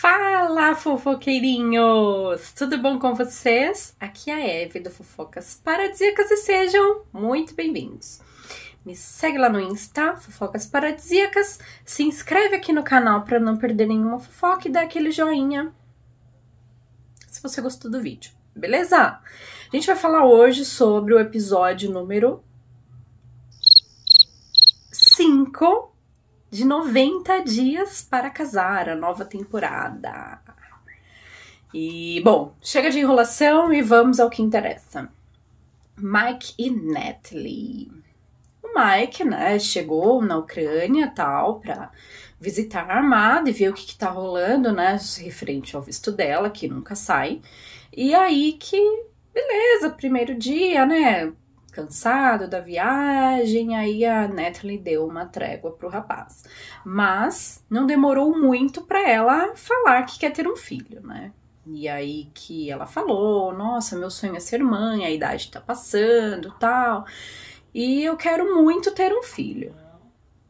Fala, fofoqueirinhos! Tudo bom com vocês? Aqui é a Eve do Fofocas Paradisíacas e sejam muito bem-vindos. Me segue lá no Insta, Fofocas Paradisíacas, se inscreve aqui no canal para não perder nenhuma fofoca e dá aquele joinha se você gostou do vídeo, beleza? A gente vai falar hoje sobre o episódio número de 90 dias para casar, a nova temporada. E, bom, chega de enrolação e vamos ao que interessa. Mike e Natalie. O Mike, né, chegou na Ucrânia tal para visitar a armada e ver o que, que tá rolando, né, referente ao visto dela, que nunca sai. E aí que, beleza, primeiro dia, né, cansado da viagem, aí a Natalie deu uma trégua pro rapaz. Mas não demorou muito para ela falar que quer ter um filho, né? E aí que ela falou: "Nossa, meu sonho é ser mãe, a idade tá passando, tal, e eu quero muito ter um filho".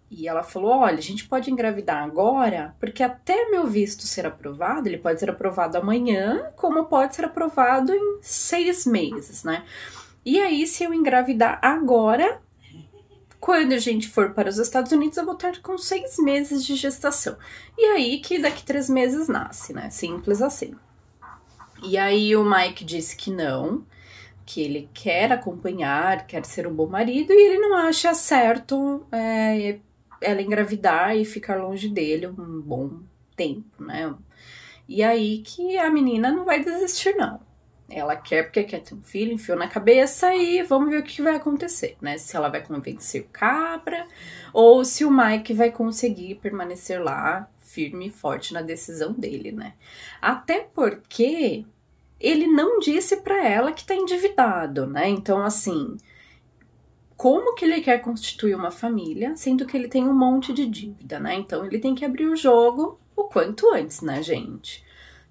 E ela falou: "Olha, a gente pode engravidar agora, porque até meu visto ser aprovado, ele pode ser aprovado amanhã, como pode ser aprovado em seis meses, né?" E aí, se eu engravidar agora, quando a gente for para os Estados Unidos, eu vou estar com seis meses de gestação. E aí que daqui três meses nasce, né? Simples assim. E aí o Mike disse que não, que ele quer acompanhar, quer ser um bom marido e ele não acha certo é, ela engravidar e ficar longe dele um bom tempo, né? E aí que a menina não vai desistir, não. Ela quer porque quer ter um filho, enfiou na cabeça e vamos ver o que vai acontecer, né? Se ela vai convencer o cabra ou se o Mike vai conseguir permanecer lá firme e forte na decisão dele, né? Até porque ele não disse para ela que tá endividado, né? Então, assim, como que ele quer constituir uma família, sendo que ele tem um monte de dívida, né? Então, ele tem que abrir o jogo o quanto antes, né, gente?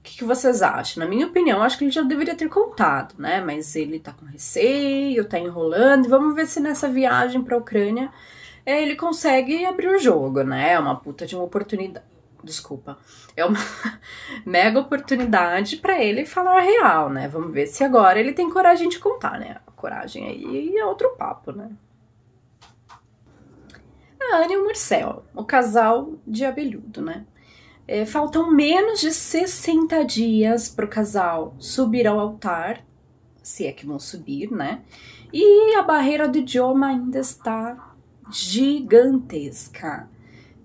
que, que vocês acham? Na minha opinião, acho que ele já deveria ter contado, né? Mas ele tá com receio, tá enrolando. Vamos ver se nessa viagem pra Ucrânia é, ele consegue abrir o jogo, né? É uma puta de uma oportunidade. Desculpa. É uma mega oportunidade para ele falar real, né? Vamos ver se agora ele tem coragem de contar, né? coragem aí é outro papo, né? A Anne e o Marcel, o casal de abelhudo, né? É, faltam menos de 60 dias para o casal subir ao altar, se é que vão subir, né? E a barreira do idioma ainda está gigantesca.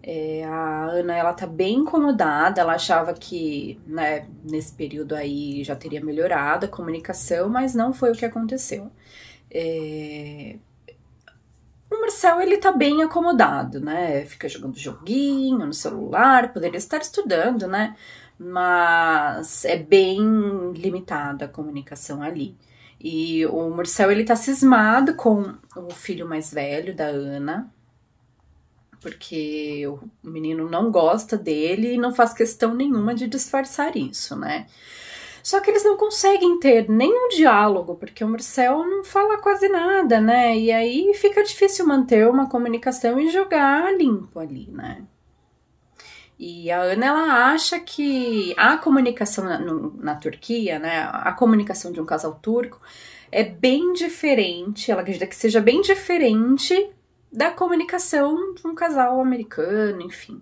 É, a Ana ela tá bem incomodada, ela achava que né, nesse período aí já teria melhorado a comunicação, mas não foi o que aconteceu. É, o Marcel, ele tá bem acomodado, né? Fica jogando joguinho no celular, poderia estar estudando, né? Mas é bem limitada a comunicação ali. E o Marcel, ele tá cismado com o filho mais velho da Ana, porque o menino não gosta dele e não faz questão nenhuma de disfarçar isso, né? Só que eles não conseguem ter nenhum diálogo, porque o Marcel não fala quase nada, né? E aí fica difícil manter uma comunicação e jogar limpo ali, né? E a Ana ela acha que a comunicação na, no, na, Turquia, né, a comunicação de um casal turco é bem diferente, ela acredita que seja bem diferente da comunicação de um casal americano, enfim,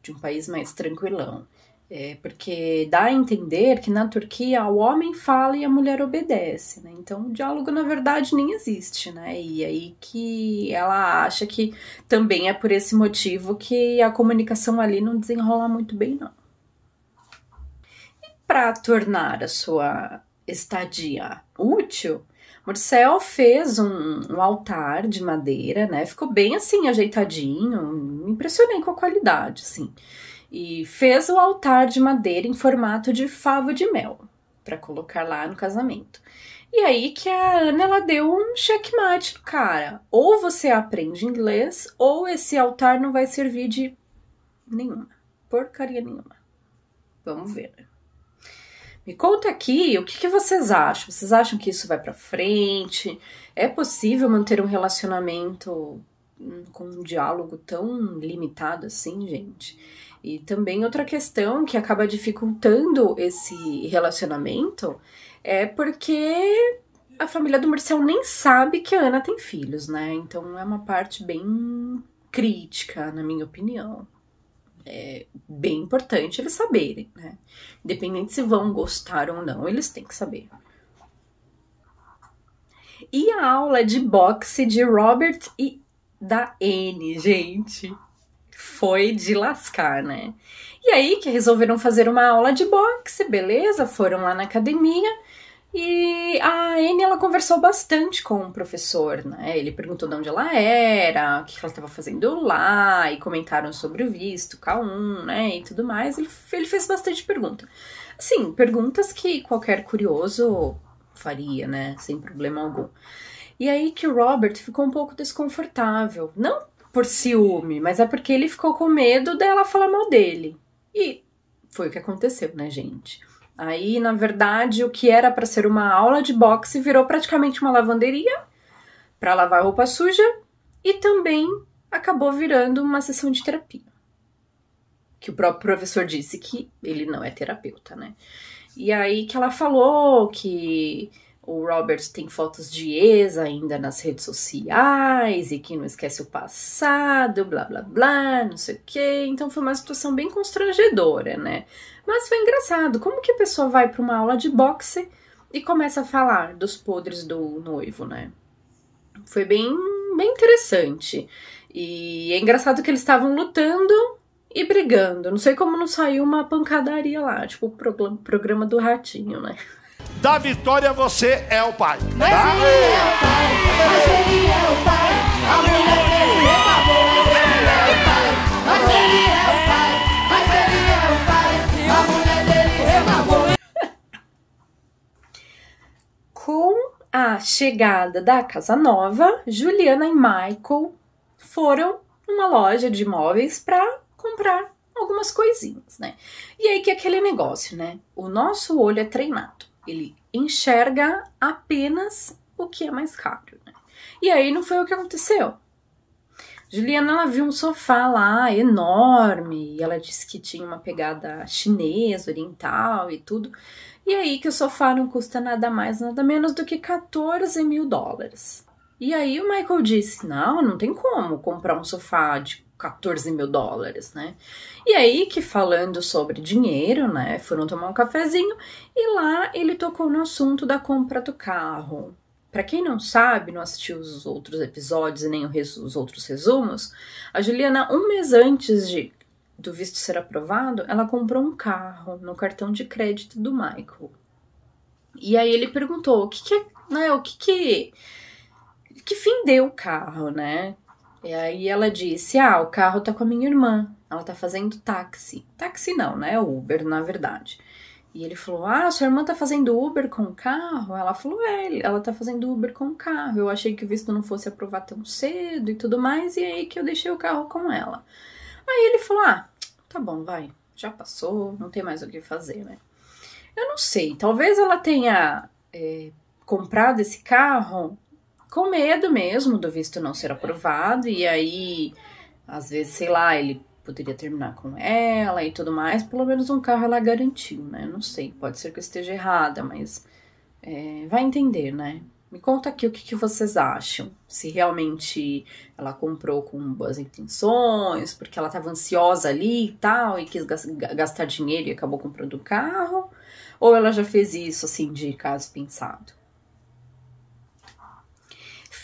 de um país mais tranquilão. É, porque dá a entender que na Turquia o homem fala e a mulher obedece, né? Então o diálogo na verdade nem existe, né? E aí que ela acha que também é por esse motivo que a comunicação ali não desenrola muito bem, não. E para tornar a sua estadia útil, Marcel fez um, um altar de madeira, né? Ficou bem assim ajeitadinho, me impressionei com a qualidade, assim e fez o altar de madeira em formato de favo de mel para colocar lá no casamento. E aí que a Ana ela deu um checkmate no cara. Ou você aprende inglês, ou esse altar não vai servir de nenhuma. Porcaria nenhuma. Vamos ver. Né? Me conta aqui o que, que vocês acham. Vocês acham que isso vai para frente? É possível manter um relacionamento com um diálogo tão limitado assim, gente? E também outra questão que acaba dificultando esse relacionamento é porque a família do Marcel nem sabe que a Ana tem filhos, né? Então é uma parte bem crítica, na minha opinião. É bem importante eles saberem, né? Independente se vão gostar ou não, eles têm que saber. E a aula de boxe de Robert e da N, gente foi de lascar, né? E aí que resolveram fazer uma aula de boxe, beleza? Foram lá na academia e a Anne ela conversou bastante com o professor, né? Ele perguntou de onde ela era, o que ela estava fazendo lá, e comentaram sobre o visto, K1, né? E tudo mais. Ele, ele fez bastante pergunta. Assim, perguntas que qualquer curioso faria, né? Sem problema algum. E aí que o Robert ficou um pouco desconfortável. Não por ciúme, mas é porque ele ficou com medo dela falar mal dele. E foi o que aconteceu, né, gente? Aí, na verdade, o que era para ser uma aula de boxe virou praticamente uma lavanderia para lavar roupa suja e também acabou virando uma sessão de terapia. Que o próprio professor disse que ele não é terapeuta, né? E aí que ela falou que o Robert tem fotos de ex ainda nas redes sociais e que não esquece o passado, blá blá blá, não sei o quê. Então foi uma situação bem constrangedora, né? Mas foi engraçado. Como que a pessoa vai para uma aula de boxe e começa a falar dos podres do noivo, né? Foi bem, bem interessante. E é engraçado que eles estavam lutando e brigando. Não sei como não saiu uma pancadaria lá, tipo o programa do ratinho, né? Da vitória você é o pai. Mas tá? ele é o pai, mas ele é o pai. A mulher dele reclamou, é mas ele é o pai. Mas ele é o pai, mas ele é o pai. A mulher dele é reclamou. Com a chegada da casa nova, Juliana e Michael foram numa loja de imóveis para comprar algumas coisinhas, né? E aí que é aquele negócio, né? O nosso olho é treinado. Ele enxerga apenas o que é mais caro. Né? E aí não foi o que aconteceu. Juliana ela viu um sofá lá enorme e ela disse que tinha uma pegada chinesa, oriental e tudo. E aí que o sofá não custa nada mais, nada menos do que 14 mil dólares. E aí o Michael disse: Não, não tem como comprar um sofá de 14 mil dólares, né? E aí que falando sobre dinheiro, né? Foram tomar um cafezinho e lá ele tocou no assunto da compra do carro. Para quem não sabe, não assistiu os outros episódios e nem os outros resumos, a Juliana, um mês antes de do visto ser aprovado, ela comprou um carro no cartão de crédito do Michael. E aí ele perguntou o que, que é, né, o que, que que fim deu o carro, né? E aí ela disse: Ah, o carro tá com a minha irmã. Ela tá fazendo táxi. Táxi não, né? Uber, na verdade. E ele falou: Ah, sua irmã tá fazendo Uber com o carro? Ela falou: É, ela tá fazendo Uber com o carro. Eu achei que o visto não fosse aprovar tão cedo e tudo mais. E é aí que eu deixei o carro com ela. Aí ele falou: Ah, tá bom, vai. Já passou, não tem mais o que fazer, né? Eu não sei. Talvez ela tenha é, comprado esse carro com medo mesmo do visto não ser aprovado, e aí, às vezes, sei lá, ele poderia terminar com ela e tudo mais. Pelo menos um carro ela garantiu, né? Não sei, pode ser que eu esteja errada, mas é, vai entender, né? Me conta aqui o que, que, vocês acham. Se realmente ela comprou com boas intenções, porque ela estava ansiosa ali e tal, e quis gastar dinheiro e acabou comprando o carro, ou ela já fez isso assim de caso pensado?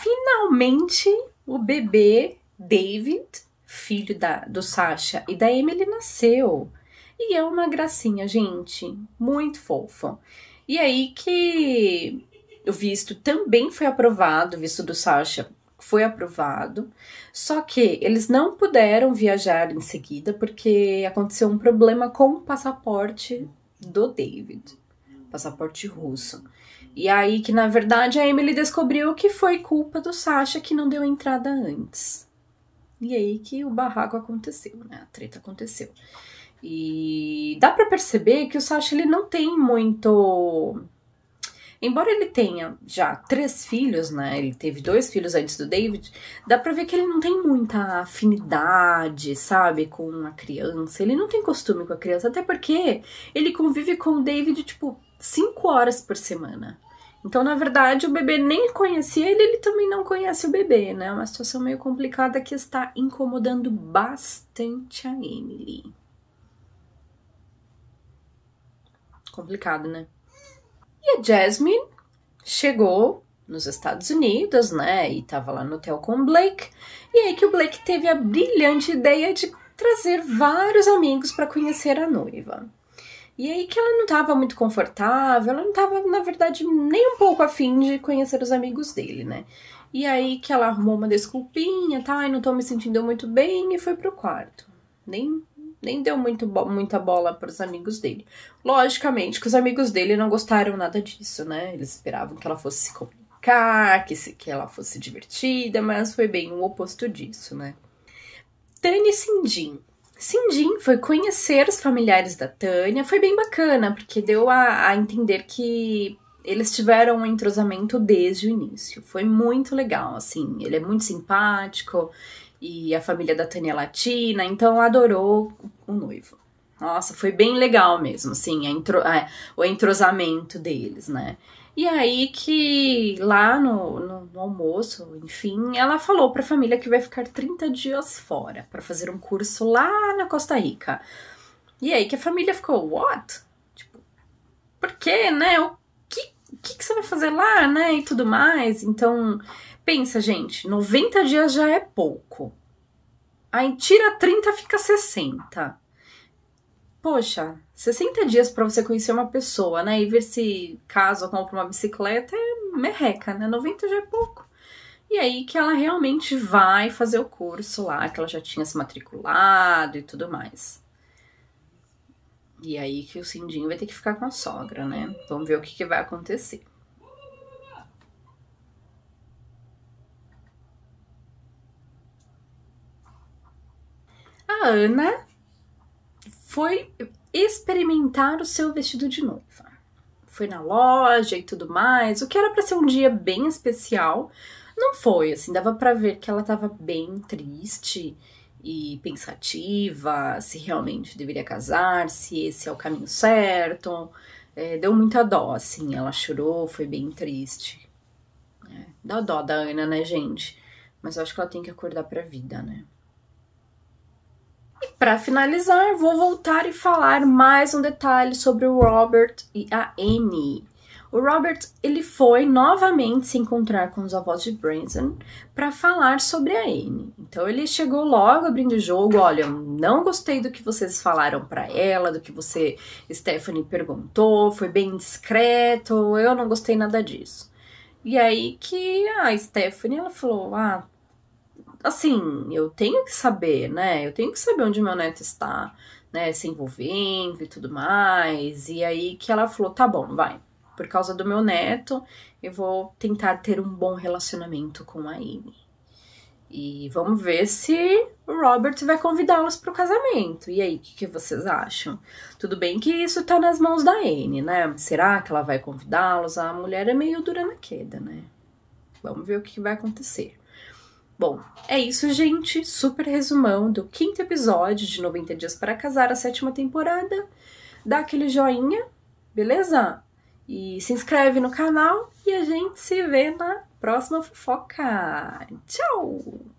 finalmente o bebê David, filho da, do Sasha e da Emily, nasceu. E é uma gracinha, gente, muito fofa. E aí que o visto também foi aprovado, o visto do Sasha foi aprovado, só que eles não puderam viajar em seguida porque aconteceu um problema com o passaporte do David passaporte russo. E aí que na verdade a Emily descobriu que foi culpa do Sasha que não deu entrada antes. E aí que o barraco aconteceu, né? A treta aconteceu. E dá para perceber que o Sasha ele não tem muito Embora ele tenha já três filhos, né? Ele teve dois filhos antes do David, dá pra ver que ele não tem muita afinidade, sabe, com a criança. Ele não tem costume com a criança, até porque ele convive com o David, tipo, cinco horas por semana. Então, na verdade, o bebê nem conhecia ele, ele também não conhece o bebê, né? É uma situação meio complicada que está incomodando bastante a Emily. Complicado, né? E a Jasmine chegou nos Estados Unidos, né? E tava lá no hotel com o Blake. E aí que o Blake teve a brilhante ideia de trazer vários amigos para conhecer a noiva. E aí que ela não estava muito confortável, ela não estava, na verdade, nem um pouco afim de conhecer os amigos dele, né? E aí que ela arrumou uma desculpinha, tá? Ai, não tô me sentindo muito bem e foi pro quarto. Nem nem deu muito bo muita bola para os amigos dele. Logicamente que os amigos dele não gostaram nada disso, né? Eles esperavam que ela fosse se comunicar, que, se, que ela fosse divertida, mas foi bem o oposto disso, né? Tânia Sindin. Sindin foi conhecer os familiares da Tânia, foi bem bacana, porque deu a, a entender que eles tiveram um entrosamento desde o início. Foi muito legal, assim. Ele é muito simpático, e a família da Tânia é latina, então adorou o noivo. Nossa, foi bem legal mesmo, assim, a intro, a, é, o entrosamento deles, né? E aí que lá no, no, no, almoço, enfim, ela falou pra família que vai ficar 30 dias fora para fazer um curso lá na Costa Rica. E aí que a família ficou, what? Tipo, por quê, né? O que, que, que você vai fazer lá, né? E tudo mais. Então, Pensa, gente, 90 dias já é pouco. Aí tira 30, fica 60. Poxa, 60 dias para você conhecer uma pessoa, né? E ver se caso compra uma bicicleta é merreca, né? 90 já é pouco. E aí que ela realmente vai fazer o curso lá, que ela já tinha se matriculado e tudo mais. E aí que o Cindinho vai ter que ficar com a sogra, né? Vamos ver o que, que vai acontecer. Ana foi experimentar o seu vestido de noiva. Foi na loja e tudo mais, o que era para ser um dia bem especial, não foi assim, dava para ver que ela estava bem triste e pensativa, se realmente deveria casar, se esse é o caminho certo. É, deu muita dó, assim, ela chorou, foi bem triste. É, dá dó da Ana, né, gente? Mas eu acho que ela tem que acordar pra vida, né? E para finalizar, vou voltar e falar mais um detalhe sobre o Robert e a Amy. O Robert ele foi novamente se encontrar com os avós de Branson para falar sobre a Anne. Então ele chegou logo abrindo o jogo, olha, não gostei do que vocês falaram para ela, do que você Stephanie perguntou, foi bem discreto, eu não gostei nada disso. E aí que a Stephanie ela falou: "Ah, assim, eu tenho que saber, né? Eu tenho que saber onde meu neto está, né? Se envolvendo e tudo mais. E aí que ela falou: tá bom, vai. Por causa do meu neto, eu vou tentar ter um bom relacionamento com a Amy. E vamos ver se o Robert vai convidá-los para o casamento. E aí, o que, que, vocês acham? Tudo bem que isso está nas mãos da Anne, né? Será que ela vai convidá-los? A mulher é meio dura na queda, né? Vamos ver o que, que vai acontecer. Bom, é isso, gente. Super resumão do quinto episódio de 90 Dias para Casar, a sétima temporada. Dá aquele joinha, beleza? E se inscreve no canal e a gente se vê na próxima fofoca. Tchau!